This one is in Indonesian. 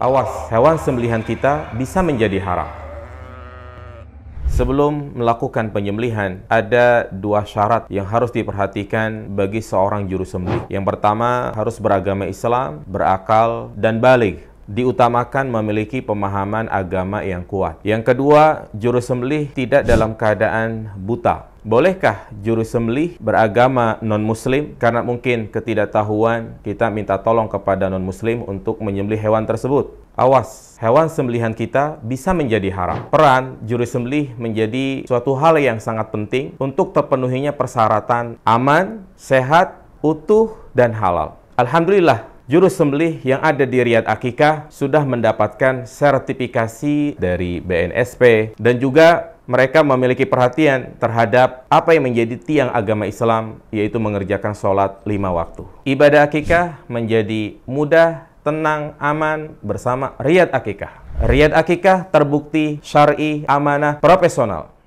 awas hewan sembelihan kita bisa menjadi haram. Sebelum melakukan penyembelihan, ada dua syarat yang harus diperhatikan bagi seorang juru sembelih. Yang pertama, harus beragama Islam, berakal, dan balik diutamakan memiliki pemahaman agama yang kuat. Yang kedua, juru sembelih tidak dalam keadaan buta. Bolehkah juru sembelih beragama non-muslim karena mungkin ketidaktahuan kita minta tolong kepada non-muslim untuk menyembelih hewan tersebut? Awas, hewan sembelihan kita bisa menjadi haram. Peran juru sembelih menjadi suatu hal yang sangat penting untuk terpenuhinya persyaratan aman, sehat, utuh, dan halal. Alhamdulillah Juru sembelih yang ada di Riyad Akikah sudah mendapatkan sertifikasi dari BNSP dan juga mereka memiliki perhatian terhadap apa yang menjadi tiang agama Islam, yaitu mengerjakan sholat lima waktu. Ibadah akikah menjadi mudah, tenang, aman bersama Riyad Akikah. Riyad Akikah terbukti syari, amanah, profesional.